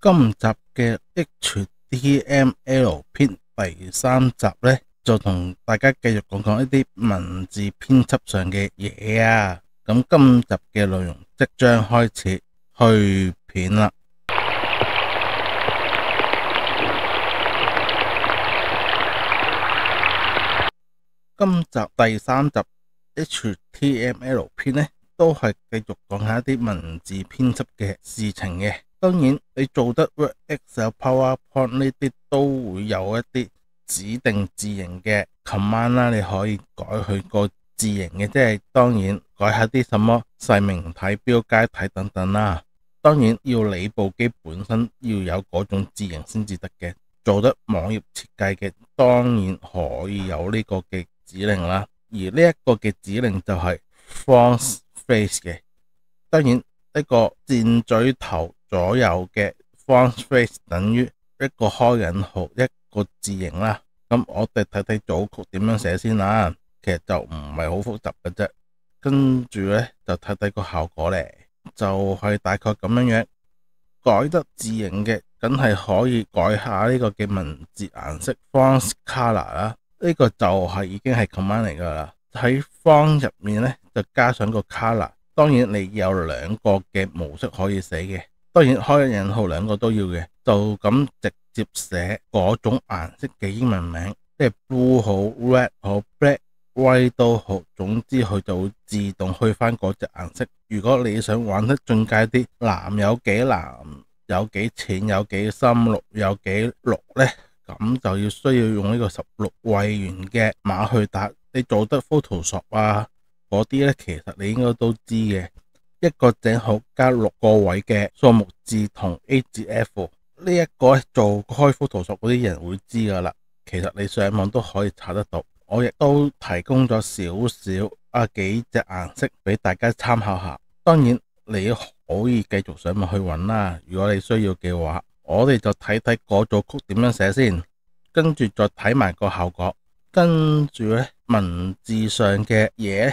今集嘅 HTML 篇第三集呢，就同大家继续讲讲一啲文字编辑上嘅嘢啊！咁今集嘅内容即将开始去片啦。今集第三集 HTML 篇呢，都系继续讲下一啲文字编辑嘅事情嘅。當然，你做得 Word、Excel、PowerPoint 呢啲都會有一啲指定字型嘅。command 啦，你可以改佢個字型嘅，即係當然改下啲什麼細明體、標楷體等等啦。當然要你部機本身要有嗰種字型先至得嘅。做得網頁設計嘅當然可以有呢個嘅指令啦。而呢一個嘅指令就係 Font Face 嘅。當然一個箭嘴頭。左右嘅 font face 等于一个开引号一个字形啦。咁我哋睇睇组曲点样写先啦。其实就唔系好复杂嘅啫。跟住咧就睇睇个效果咧，就系大概咁样样改得字形嘅，梗系可以改下呢个嘅文字颜色 font color 啦。呢个就系已经系 c o m m a n d 嚟噶啦。喺 font 入面咧就加上个 color。当然你有两个嘅模式可以写嘅。当然开引号两个都要嘅，就咁直接写嗰种颜色嘅英文名，即系 blue 好，red 好，black white 都好，总之佢就会自动去翻嗰只颜色。如果你想玩得进阶啲，蓝有几蓝，有几浅，有几深绿，有几绿呢？咁就要需要用呢个十六位元嘅码去打。你做得 Photoshop 啊嗰啲呢，其实你应该都知嘅。一个整好加六个位嘅数目字同 A 至 F 呢一个做开幅图索嗰啲人会知噶啦，其实你上网都可以查得到。我亦都提供咗少少啊几只颜色俾大家参考下。当然你可以继续上网去揾啦。如果你需要嘅话，我哋就睇睇嗰组曲点样写先，跟住再睇埋个效果，跟住咧文字上嘅嘢。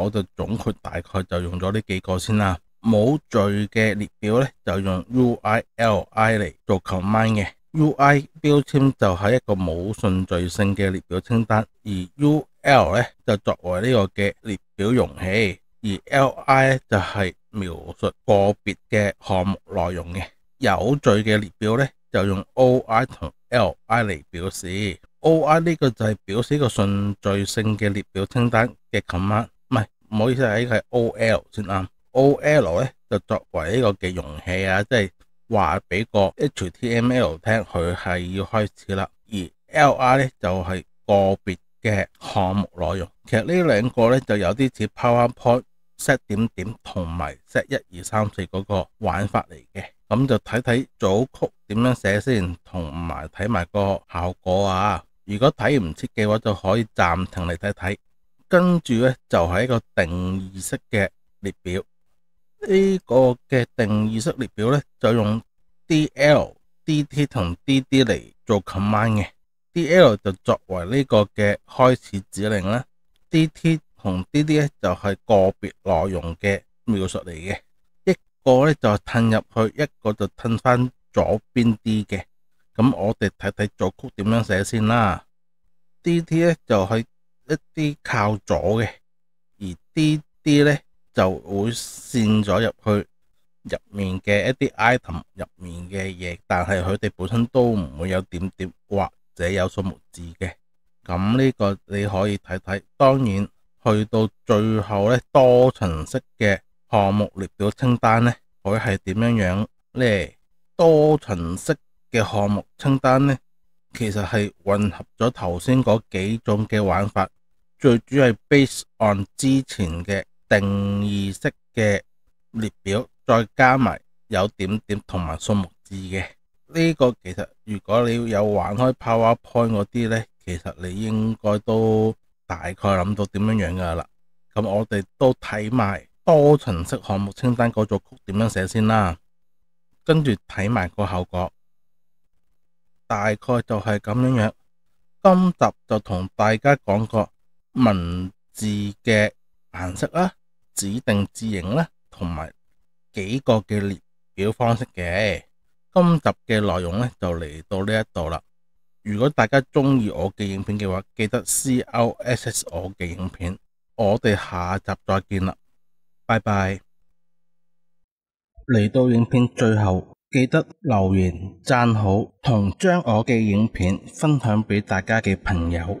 我就總括大概就用咗呢幾個先啦。冇序嘅列表咧就用 u i l i 嚟做 c o m m a n d 嘅 u i 標籤就係一個冇順序性嘅列表清單，而 u l 咧就作為呢個嘅列表容器，而 l i 就係描述個別嘅項目內容嘅。有序嘅列表咧就用 o i 同 l i 嚟表示 o i 呢個就係表示一個順序性嘅列表清單嘅 c o m m a n d 唔好意思啊，呢个系 O L 先啦，O L 咧就作为呢个嘅容器啊，即系话俾个 H T M L 听佢系要开始啦。而 L R 咧就系个别嘅项目内容。其实呢两个咧就有啲似 PowerPoint set 点点同埋 set 一二三四嗰个玩法嚟嘅。咁就睇睇组曲点样写先，同埋睇埋个效果啊。如果睇唔清嘅话，就可以暂停嚟睇睇。跟住咧就系一个定义式嘅列表，呢个嘅定义式列表咧就用 D L D T 同 D D 嚟做 c o m m a n d 嘅。D L 就作为呢个嘅开始指令啦，D T 同 D D 咧就系个别内容嘅描述嚟嘅，一个咧就褪入去，一个就褪翻左边啲嘅。咁我哋睇睇左曲点样写先啦。D T 咧就系。一啲靠左嘅，而呢啲咧就会線咗入去入面嘅一啲 item 入面嘅嘢，但系佢哋本身都唔会有点点或者有数目字嘅。咁呢个你可以睇睇。当然去到最后咧，多层式嘅项目列表清单咧，佢系点样样咧？多层式嘅项目清单咧，其实系混合咗头先嗰几种嘅玩法。最主要系 base on 之前嘅定义式嘅列表，再加埋有点点同埋数目字嘅呢个。其实如果你有玩开 PowerPoint 嗰啲呢，其实你应该都大概谂到点样样噶啦。咁我哋都睇埋多层式项目清单嗰组曲点样写先啦，跟住睇埋个效果，大概就系咁样样。今集就同大家讲过。文字嘅颜色啦，指定字型啦，同埋几个嘅列表方式嘅。今集嘅内容咧就嚟到呢一度啦。如果大家中意我嘅影片嘅话，记得 C O S S 我嘅影片。我哋下集再见啦，拜拜。嚟到影片最后，记得留言赞好，同将我嘅影片分享俾大家嘅朋友。